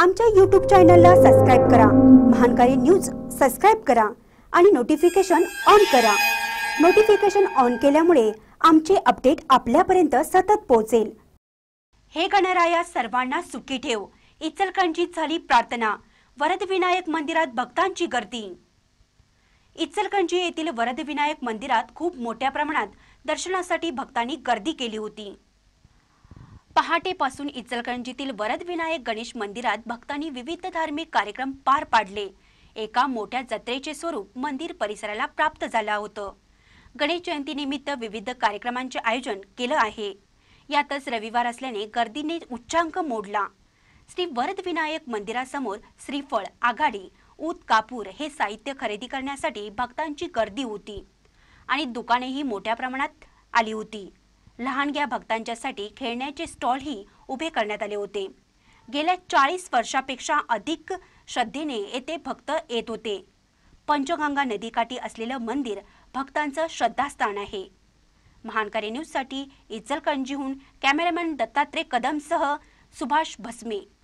आमच्या यूट्यूब चॅनलला सबस्क्राईब करा महानकारी न्यूज सबस्क्राईब करा आणि नोटिफिकेशन ऑन करा नोटिफिकेशन ऑन केल्यामुळे आमचे अपडेट आपल्यापर्यंत सतत पोहोचेल हे गणराया सर्वांना सुखी ठेव इचलकरंजीत झाली प्रार्थना वरदविनायक मंदिरात भक्तांची गर्दी इचलकरंजी येथील वरदविनायक मंदिरात खूप मोठ्या प्रमाणात दर्शनासाठी भक्तांनी गर्दी केली होती पहाटेपासून इचलकरंजीतील वरद विनायक गणेश मंदिरात भक्तांनी विविध धार्मिक कार्यक्रम पार पाडले एका मोठ्या जत्रेचे स्वरूप मंदिर परिसराला प्राप्त झालं होतं गणेश जयंतीनिमित्त विविध कार्यक्रमांचे आयोजन केलं आहे यातच रविवार असल्याने गर्दीने उच्चांक मोडला श्री वरद विनायक मंदिरासमोर श्रीफळ आघाडी ऊत कापूर हे साहित्य खरेदी करण्यासाठी भक्तांची गर्दी होती आणि दुकानेही मोठ्या प्रमाणात आली होती लहानग्या भक्तांच्यासाठी खेळण्याचे स्टॉलही उभे करण्यात आले होते गेल्या चाळीस वर्षापेक्षा अधिक श्रद्धेने येथे भक्त येत होते पंचगंगा नदीकाठी असलेलं मंदिर भक्तांचं श्रद्धास्थान आहे महानकारी न्यूजसाठी इचलकणजीहून कॅमेरामॅन दत्तात्रय कदमसह सुभाष भस्मे